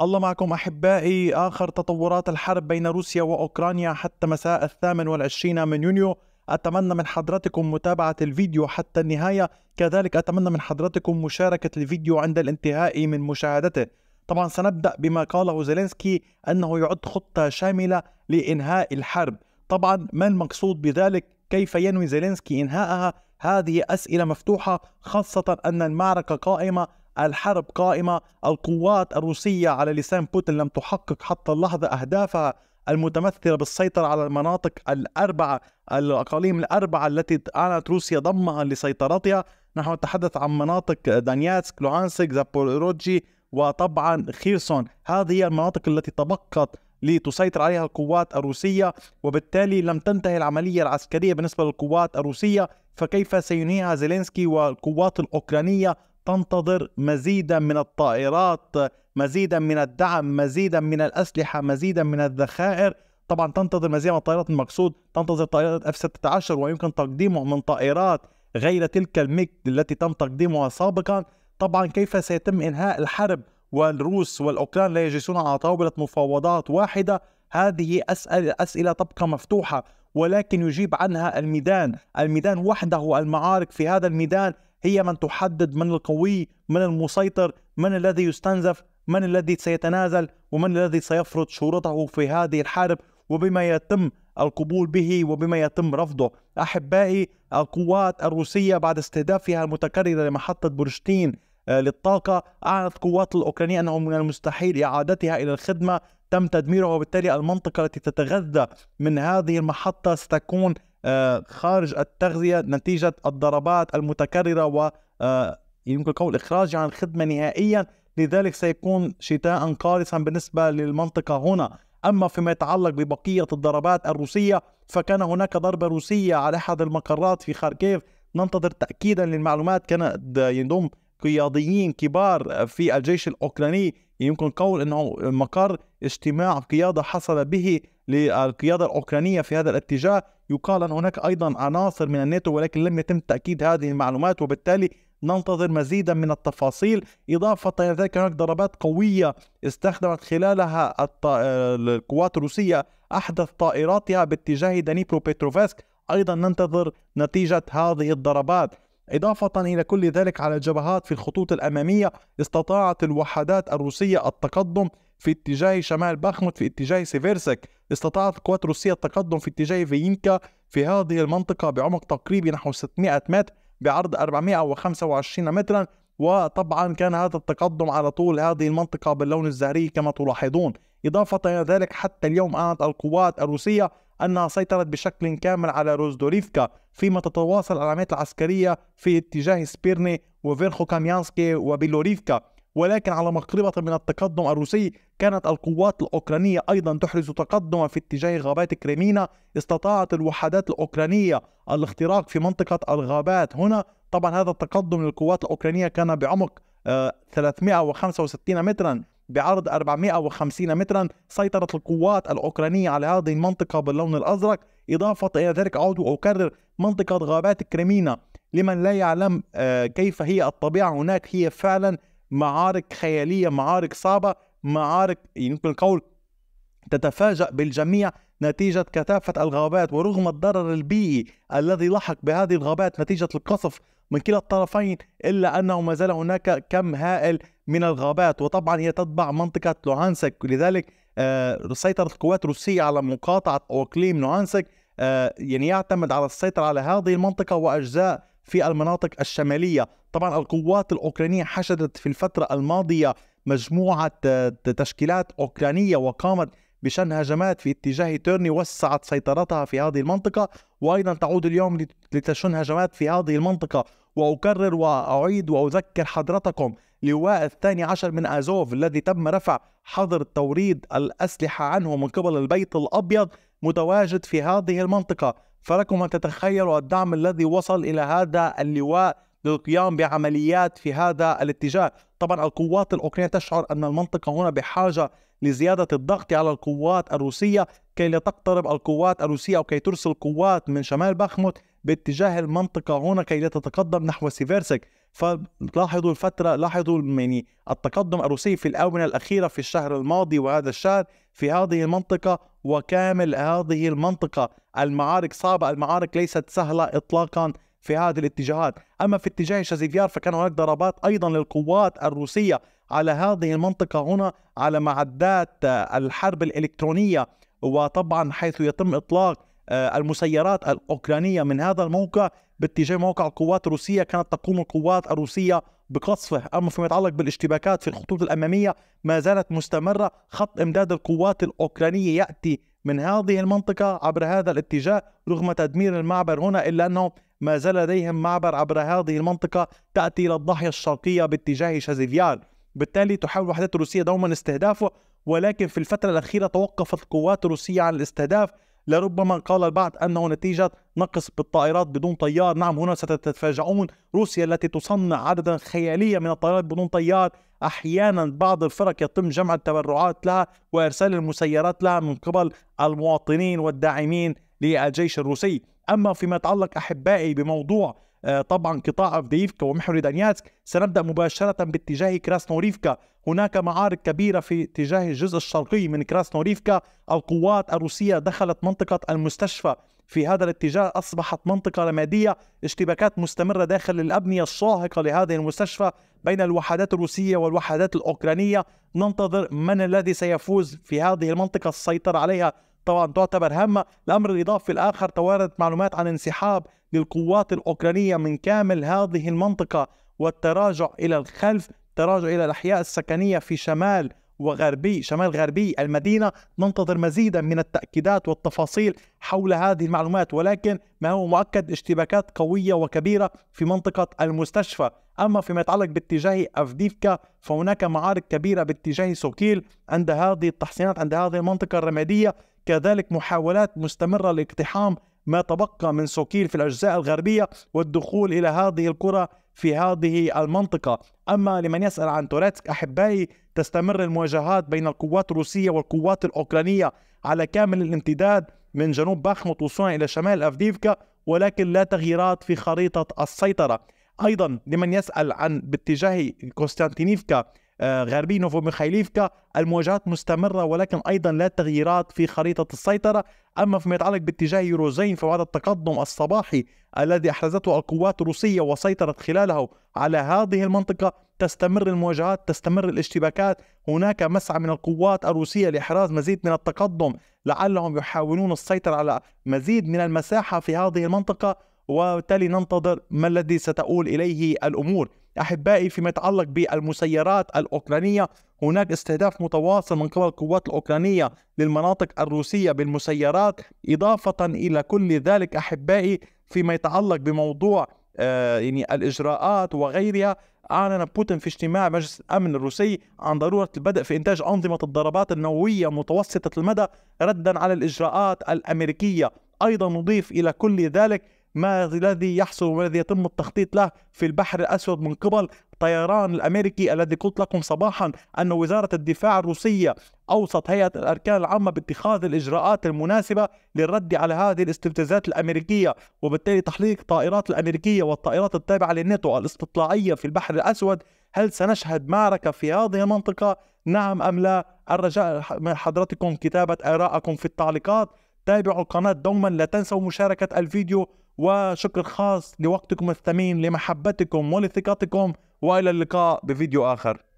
الله معكم أحبائي آخر تطورات الحرب بين روسيا وأوكرانيا حتى مساء الثامن والعشرين من يونيو أتمنى من حضرتكم متابعة الفيديو حتى النهاية كذلك أتمنى من حضرتكم مشاركة الفيديو عند الانتهاء من مشاهدته طبعا سنبدأ بما قاله زيلينسكي أنه يعد خطة شاملة لإنهاء الحرب طبعا ما المقصود بذلك كيف ينوي زيلينسكي إنهاءها هذه أسئلة مفتوحة خاصة أن المعركة قائمة الحرب قائمة القوات الروسية على لسان بوتين لم تحقق حتى اللحظة أهدافها المتمثلة بالسيطرة على المناطق الأربعة الأقاليم الأربعة التي أعلنت روسيا ضمها لسيطرتها نحن نتحدث عن مناطق دانياتسك لوانسك زابوروجي وطبعا خيرسون هذه هي المناطق التي تبقت لتسيطر عليها القوات الروسية وبالتالي لم تنتهي العملية العسكرية بالنسبة للقوات الروسية فكيف سينهيها زيلينسكي والقوات الأوكرانية تنتظر مزيدا من الطائرات مزيدا من الدعم مزيدا من الأسلحة مزيدا من الذخائر طبعا تنتظر مزيدا من الطائرات المقصود تنتظر طائرات f 16 ويمكن تقديمه من طائرات غير تلك الميك التي تم تقديمها سابقا طبعا كيف سيتم إنهاء الحرب والروس والأوكران لا يجلسون على طاولة مفاوضات واحدة هذه أسئلة, أسئلة تبقى مفتوحة ولكن يجيب عنها الميدان الميدان وحده المعارك في هذا الميدان هي من تحدد من القوي من المسيطر من الذي يستنزف من الذي سيتنازل ومن الذي سيفرض شروطه في هذه الحرب وبما يتم القبول به وبما يتم رفضه أحبائي القوات الروسية بعد استهدافها المتكررة لمحطة برشتين آه، للطاقة أعلنت قوات الأوكرانية أنه من المستحيل إعادتها إلى الخدمة تم تدميرها وبالتالي المنطقة التي تتغذى من هذه المحطة ستكون آه، خارج التغذية نتيجة الضربات المتكررة و آه، يمكن القول إخراجه عن الخدمة نهائيا لذلك سيكون شتاء قارسا بالنسبة للمنطقة هنا أما فيما يتعلق ببقية الضربات الروسية فكان هناك ضربة روسية على أحد المقرات في خاركيف ننتظر تأكيدا للمعلومات كان ينضم قياديين كبار في الجيش الأوكراني يمكن قول انه مقر اجتماع قياده حصل به للقياده الاوكرانيه في هذا الاتجاه يقال ان هناك ايضا عناصر من الناتو ولكن لم يتم تاكيد هذه المعلومات وبالتالي ننتظر مزيدا من التفاصيل إضافة إلى ذلك هناك ضربات قوية استخدمت خلالها القوات الروسية أحدث طائراتها باتجاه دنيبرو بيتروفسك أيضا ننتظر نتيجة هذه الضربات إضافة إلى كل ذلك على الجبهات في الخطوط الأمامية استطاعت الوحدات الروسية التقدم في اتجاه شمال باخموت في اتجاه سيفيرسك استطاعت القوات الروسية التقدم في اتجاه فيينكا في هذه المنطقة بعمق تقريبي نحو 600 متر بعرض 425 مترا وطبعا كان هذا التقدم على طول هذه المنطقة باللون الزهري كما تلاحظون إضافة إلى ذلك حتى اليوم أعلنت القوات الروسية أنها سيطرت بشكل كامل على روزدوريفكا فيما تتواصل العمليات العسكرية في اتجاه سبيرني وفيرخو كاميانسكي وبيلوريفكا ولكن على مقربة من التقدم الروسي كانت القوات الأوكرانية أيضا تحرز تقدما في اتجاه غابات كريمينا استطاعت الوحدات الأوكرانية الاختراق في منطقة الغابات هنا طبعا هذا التقدم للقوات الأوكرانية كان بعمق 365 آه، مترا بعرض 450 مترا سيطرت القوات الأوكرانية على هذه المنطقة باللون الأزرق إضافة إلى ذلك أعود وأكرر منطقة غابات كريمينا لمن لا يعلم آه، كيف هي الطبيعة هناك هي فعلا معارك خيالية معارك صعبة معارك يمكن القول تتفاجأ بالجميع نتيجة كثافة الغابات ورغم الضرر البيئي الذي لحق بهذه الغابات نتيجة القصف من كلا الطرفين إلا أنه ما زال هناك كم هائل من الغابات وطبعا هي تتبع منطقة لوهانسك لذلك آه، سيطرة القوات الروسية على مقاطعة أقليم لوهانسك آه، يعني يعتمد على السيطرة على هذه المنطقة وأجزاء في المناطق الشمالية طبعا القوات الأوكرانية حشدت في الفترة الماضية مجموعة آه، تشكيلات أوكرانية وقامت بشن هجمات في اتجاه تيرني وسعت سيطرتها في هذه المنطقة وأيضا تعود اليوم لتشن هجمات في هذه المنطقة وأكرر وأعيد وأذكر حضرتكم لواء الثاني عشر من أزوف الذي تم رفع حظر توريد الأسلحة عنه من قبل البيت الأبيض متواجد في هذه المنطقة فلكم أن تتخيلوا الدعم الذي وصل إلى هذا اللواء للقيام بعمليات في هذا الاتجاه طبعا القوات الأوكرانية تشعر أن المنطقة هنا بحاجة لزيادة الضغط على القوات الروسية كي لا تقترب القوات الروسية أو كي ترسل قوات من شمال باخموت باتجاه المنطقة هنا كي لا تتقدم نحو سيفيرسك فلاحظوا الفترة لاحظوا يعني التقدم الروسي في الآونة الأخيرة في الشهر الماضي وهذا الشهر في هذه المنطقة وكامل هذه المنطقة المعارك صعبة المعارك ليست سهلة إطلاقا في هذه الاتجاهات أما في اتجاه شازيفيار فكان هناك ضربات أيضا للقوات الروسية على هذه المنطقة هنا على معدات الحرب الإلكترونية وطبعا حيث يتم إطلاق آه، المسيرات الأوكرانية من هذا الموقع باتجاه موقع القوات الروسية كانت تقوم القوات الروسية بقصفه أما فيما يتعلق بالاشتباكات في الخطوط الأمامية ما زالت مستمرة خط إمداد القوات الأوكرانية يأتي من هذه المنطقة عبر هذا الاتجاه رغم تدمير المعبر هنا إلا أنه ما زال لديهم معبر عبر هذه المنطقة تأتي إلى الضاحية الشرقية باتجاه شازيفيار بالتالي تحاول الوحدات الروسية دوما استهدافه ولكن في الفترة الأخيرة توقفت القوات الروسية عن الاستهداف لربما قال البعض أنه نتيجة نقص بالطائرات بدون طيار نعم هنا ستتفاجؤون روسيا التي تصنع عددا خياليا من الطائرات بدون طيار أحيانا بعض الفرق يتم جمع التبرعات لها وإرسال المسيرات لها من قبل المواطنين والداعمين للجيش الروسي أما فيما يتعلق أحبائي بموضوع آه، طبعا قطاع أفديفكا ومحور دانياتسك سنبدأ مباشرة باتجاه كراسنوريفكا هناك معارك كبيرة في اتجاه الجزء الشرقي من كراسنوريفكا القوات الروسية دخلت منطقة المستشفى في هذا الاتجاه أصبحت منطقة رمادية اشتباكات مستمرة داخل الأبنية الشاهقة لهذه المستشفى بين الوحدات الروسية والوحدات الأوكرانية ننتظر من الذي سيفوز في هذه المنطقة السيطرة عليها طبعا تعتبر هامة الأمر الإضافي الآخر تواردت معلومات عن انسحاب للقوات الأوكرانية من كامل هذه المنطقة والتراجع إلى الخلف تراجع إلى الأحياء السكنية في شمال وغربي شمال غربي المدينة ننتظر مزيدا من التأكيدات والتفاصيل حول هذه المعلومات ولكن ما هو مؤكد اشتباكات قوية وكبيرة في منطقة المستشفى أما فيما يتعلق باتجاه أفديفكا فهناك معارك كبيرة باتجاه سوكيل عند هذه التحصينات عند هذه المنطقة الرمادية كذلك محاولات مستمرة لاقتحام ما تبقى من سوكيل في الأجزاء الغربية والدخول إلى هذه القرى في هذه المنطقة أما لمن يسأل عن توريتسك أحبائي تستمر المواجهات بين القوات الروسية والقوات الأوكرانية على كامل الامتداد من جنوب باخموت وصولا إلى شمال أفديفكا ولكن لا تغييرات في خريطة السيطرة أيضا لمن يسأل عن باتجاه كوستانتينيفكا آه، غربي ميخايليفكا المواجهات مستمرة ولكن أيضا لا تغييرات في خريطة السيطرة أما فيما يتعلق باتجاه يوروزين فبعد التقدم الصباحي الذي أحرزته القوات الروسية وسيطرت خلاله على هذه المنطقة تستمر المواجهات تستمر الاشتباكات هناك مسعى من القوات الروسية لإحراز مزيد من التقدم لعلهم يحاولون السيطرة على مزيد من المساحة في هذه المنطقة وبالتالي ننتظر ما الذي ستؤول إليه الأمور أحبائي فيما يتعلق بالمسيرات الأوكرانية هناك استهداف متواصل من قبل القوات الأوكرانية للمناطق الروسية بالمسيرات إضافة إلى كل ذلك أحبائي فيما يتعلق بموضوع آه، يعني الإجراءات وغيرها أعلن بوتين في اجتماع مجلس الأمن الروسي عن ضرورة البدء في إنتاج أنظمة الضربات النووية متوسطة المدى ردا على الإجراءات الأمريكية أيضا نضيف إلى كل ذلك ما الذي يحصل والذي يتم التخطيط له في البحر الأسود من قبل طيران الأمريكي الذي قلت لكم صباحا أن وزارة الدفاع الروسية أوصت هيئة الأركان العامة باتخاذ الإجراءات المناسبة للرد على هذه الاستفزازات الأمريكية وبالتالي تحليق الطائرات الأمريكية والطائرات التابعة للناتو الاستطلاعية في البحر الأسود هل سنشهد معركة في هذه المنطقة نعم أم لا الرجاء من حضرتكم كتابة آراءكم في التعليقات تابعوا القناة دوما لا تنسوا مشاركة الفيديو وشكر خاص لوقتكم الثمين لمحبتكم ولثقتكم والى اللقاء بفيديو اخر